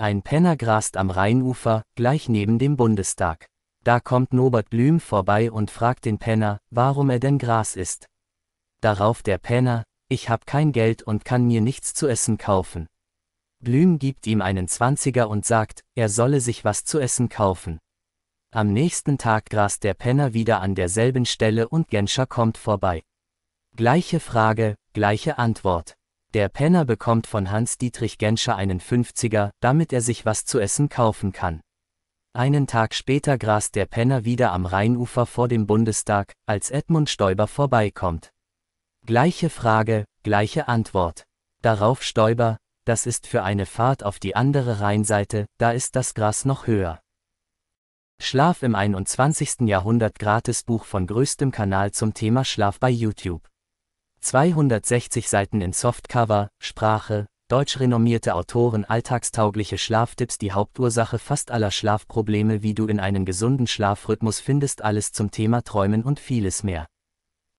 Ein Penner grast am Rheinufer, gleich neben dem Bundestag. Da kommt Norbert Blüm vorbei und fragt den Penner, warum er denn Gras isst. Darauf der Penner, ich hab kein Geld und kann mir nichts zu essen kaufen. Blüm gibt ihm einen Zwanziger und sagt, er solle sich was zu essen kaufen. Am nächsten Tag grast der Penner wieder an derselben Stelle und Genscher kommt vorbei. Gleiche Frage, gleiche Antwort. Der Penner bekommt von Hans-Dietrich Genscher einen 50er, damit er sich was zu essen kaufen kann. Einen Tag später grast der Penner wieder am Rheinufer vor dem Bundestag, als Edmund Stoiber vorbeikommt. Gleiche Frage, gleiche Antwort. Darauf Stoiber, das ist für eine Fahrt auf die andere Rheinseite, da ist das Gras noch höher. Schlaf im 21. Jahrhundert gratis Buch von größtem Kanal zum Thema Schlaf bei YouTube. 260 Seiten in Softcover, Sprache, deutsch renommierte Autoren alltagstaugliche Schlaftipps die Hauptursache fast aller Schlafprobleme wie du in einen gesunden Schlafrhythmus findest alles zum Thema Träumen und vieles mehr.